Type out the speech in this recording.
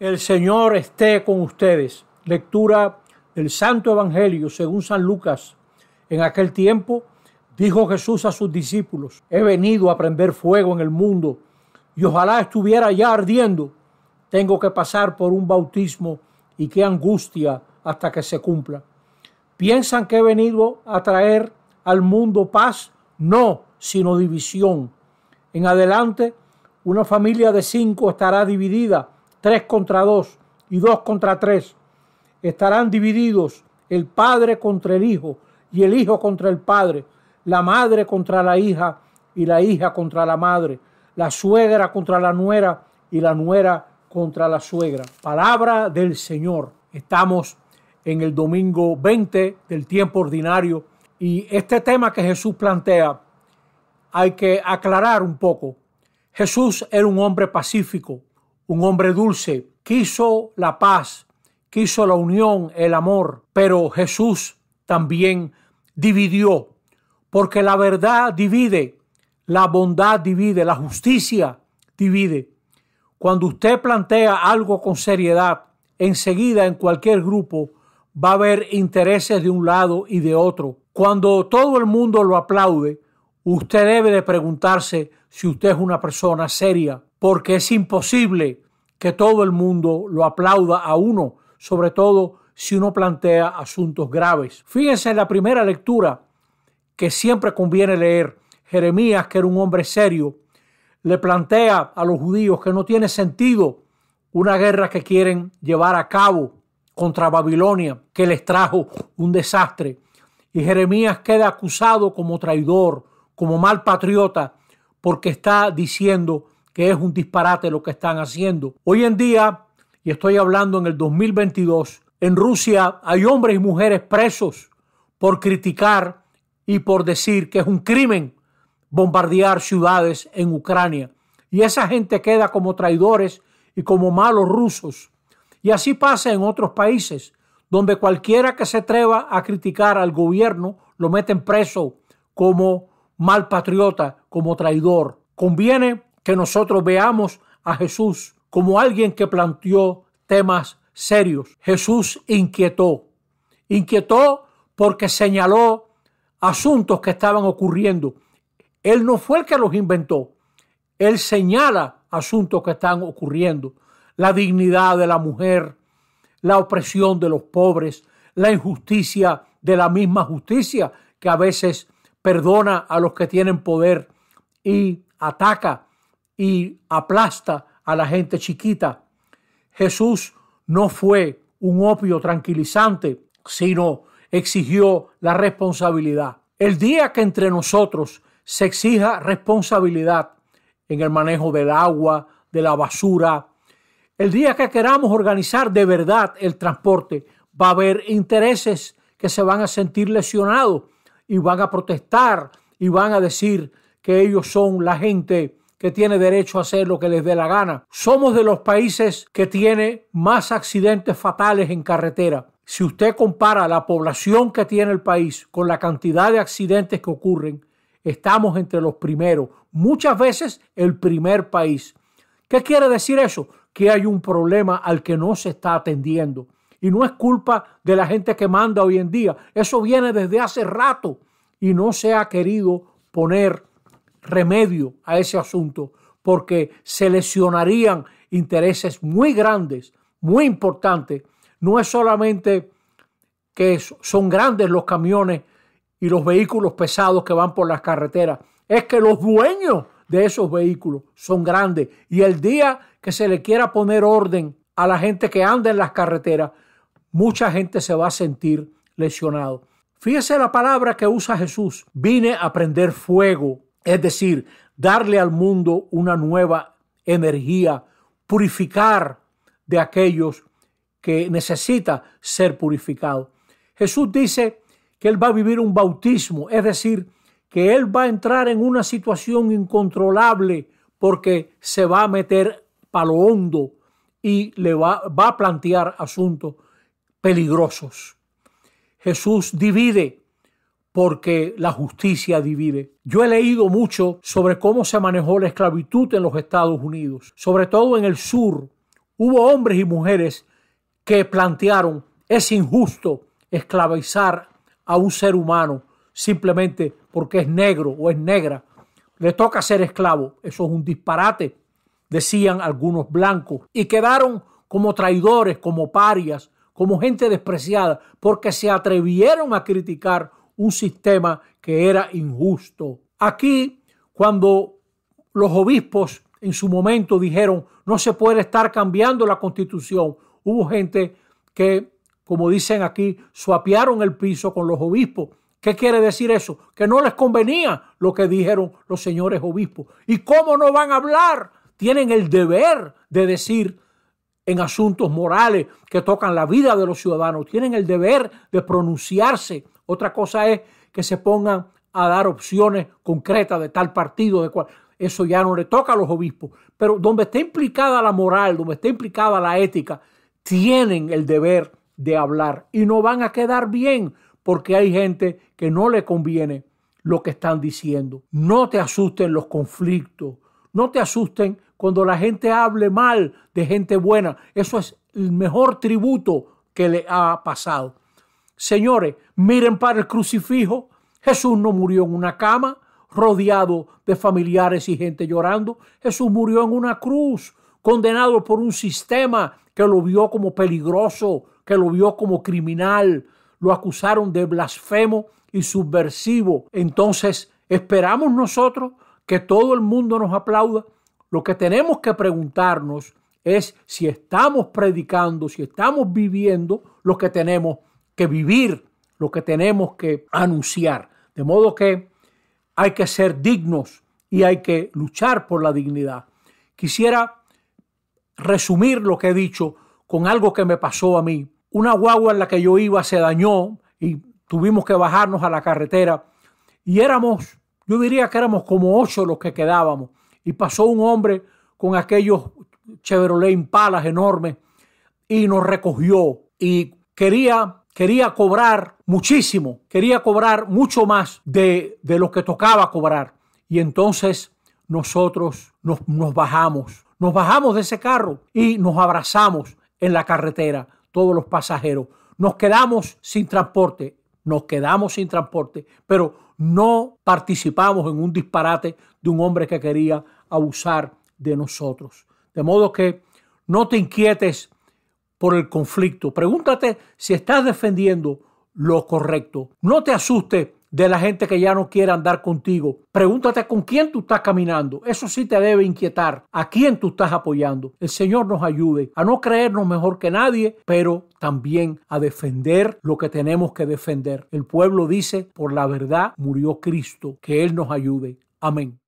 El Señor esté con ustedes. Lectura del Santo Evangelio según San Lucas. En aquel tiempo dijo Jesús a sus discípulos, he venido a prender fuego en el mundo y ojalá estuviera ya ardiendo. Tengo que pasar por un bautismo y qué angustia hasta que se cumpla. ¿Piensan que he venido a traer al mundo paz? No, sino división. En adelante, una familia de cinco estará dividida tres contra dos y dos contra tres, Estarán divididos el padre contra el hijo y el hijo contra el padre, la madre contra la hija y la hija contra la madre, la suegra contra la nuera y la nuera contra la suegra. Palabra del Señor. Estamos en el domingo 20 del tiempo ordinario y este tema que Jesús plantea hay que aclarar un poco. Jesús era un hombre pacífico, un hombre dulce, quiso la paz, quiso la unión, el amor, pero Jesús también dividió, porque la verdad divide, la bondad divide, la justicia divide. Cuando usted plantea algo con seriedad, enseguida en cualquier grupo va a haber intereses de un lado y de otro. Cuando todo el mundo lo aplaude, usted debe de preguntarse si usted es una persona seria porque es imposible que todo el mundo lo aplauda a uno, sobre todo si uno plantea asuntos graves. Fíjense en la primera lectura que siempre conviene leer. Jeremías, que era un hombre serio, le plantea a los judíos que no tiene sentido una guerra que quieren llevar a cabo contra Babilonia, que les trajo un desastre. Y Jeremías queda acusado como traidor, como mal patriota, porque está diciendo que es un disparate lo que están haciendo. Hoy en día, y estoy hablando en el 2022, en Rusia hay hombres y mujeres presos por criticar y por decir que es un crimen bombardear ciudades en Ucrania. Y esa gente queda como traidores y como malos rusos. Y así pasa en otros países, donde cualquiera que se atreva a criticar al gobierno lo meten preso como mal patriota, como traidor. Conviene que nosotros veamos a Jesús como alguien que planteó temas serios. Jesús inquietó, inquietó porque señaló asuntos que estaban ocurriendo. Él no fue el que los inventó, él señala asuntos que están ocurriendo. La dignidad de la mujer, la opresión de los pobres, la injusticia de la misma justicia que a veces perdona a los que tienen poder y ataca y aplasta a la gente chiquita. Jesús no fue un opio tranquilizante, sino exigió la responsabilidad. El día que entre nosotros se exija responsabilidad en el manejo del agua, de la basura, el día que queramos organizar de verdad el transporte, va a haber intereses que se van a sentir lesionados y van a protestar y van a decir que ellos son la gente que tiene derecho a hacer lo que les dé la gana. Somos de los países que tiene más accidentes fatales en carretera. Si usted compara la población que tiene el país con la cantidad de accidentes que ocurren, estamos entre los primeros, muchas veces el primer país. ¿Qué quiere decir eso? Que hay un problema al que no se está atendiendo. Y no es culpa de la gente que manda hoy en día. Eso viene desde hace rato y no se ha querido poner remedio a ese asunto porque se lesionarían intereses muy grandes, muy importantes. No es solamente que son grandes los camiones y los vehículos pesados que van por las carreteras, es que los dueños de esos vehículos son grandes y el día que se le quiera poner orden a la gente que anda en las carreteras, mucha gente se va a sentir lesionado. Fíjese la palabra que usa Jesús. Vine a prender fuego es decir, darle al mundo una nueva energía, purificar de aquellos que necesita ser purificado. Jesús dice que Él va a vivir un bautismo, es decir, que Él va a entrar en una situación incontrolable porque se va a meter palo hondo y le va, va a plantear asuntos peligrosos. Jesús divide porque la justicia divide. Yo he leído mucho sobre cómo se manejó la esclavitud en los Estados Unidos, sobre todo en el sur. Hubo hombres y mujeres que plantearon, es injusto esclavizar a un ser humano simplemente porque es negro o es negra. Le toca ser esclavo. Eso es un disparate, decían algunos blancos. Y quedaron como traidores, como parias, como gente despreciada, porque se atrevieron a criticar un sistema que era injusto. Aquí, cuando los obispos en su momento dijeron, no se puede estar cambiando la constitución, hubo gente que, como dicen aquí, suapearon el piso con los obispos. ¿Qué quiere decir eso? Que no les convenía lo que dijeron los señores obispos. ¿Y cómo no van a hablar? Tienen el deber de decir en asuntos morales que tocan la vida de los ciudadanos. Tienen el deber de pronunciarse otra cosa es que se pongan a dar opciones concretas de tal partido, de cual. Eso ya no le toca a los obispos. Pero donde está implicada la moral, donde está implicada la ética, tienen el deber de hablar y no van a quedar bien porque hay gente que no le conviene lo que están diciendo. No te asusten los conflictos, no te asusten cuando la gente hable mal de gente buena. Eso es el mejor tributo que le ha pasado. Señores, miren para el crucifijo. Jesús no murió en una cama rodeado de familiares y gente llorando. Jesús murió en una cruz, condenado por un sistema que lo vio como peligroso, que lo vio como criminal. Lo acusaron de blasfemo y subversivo. Entonces, ¿esperamos nosotros que todo el mundo nos aplauda? Lo que tenemos que preguntarnos es si estamos predicando, si estamos viviendo lo que tenemos que vivir lo que tenemos que anunciar. De modo que hay que ser dignos y hay que luchar por la dignidad. Quisiera resumir lo que he dicho con algo que me pasó a mí. Una guagua en la que yo iba se dañó y tuvimos que bajarnos a la carretera y éramos, yo diría que éramos como ocho los que quedábamos y pasó un hombre con aquellos Chevrolet Impalas enormes y nos recogió y quería quería cobrar muchísimo, quería cobrar mucho más de, lo que tocaba cobrar. Y entonces nosotros nos, nos bajamos, nos bajamos de ese carro y nos abrazamos en la carretera, todos los pasajeros. Nos quedamos sin transporte, nos quedamos sin transporte, pero no participamos en un disparate de un hombre que quería abusar de nosotros. De modo que no te inquietes por el conflicto. Pregúntate si estás defendiendo lo correcto. No te asustes de la gente que ya no quiere andar contigo. Pregúntate con quién tú estás caminando. Eso sí te debe inquietar. ¿A quién tú estás apoyando? El Señor nos ayude a no creernos mejor que nadie, pero también a defender lo que tenemos que defender. El pueblo dice, por la verdad murió Cristo. Que Él nos ayude. Amén.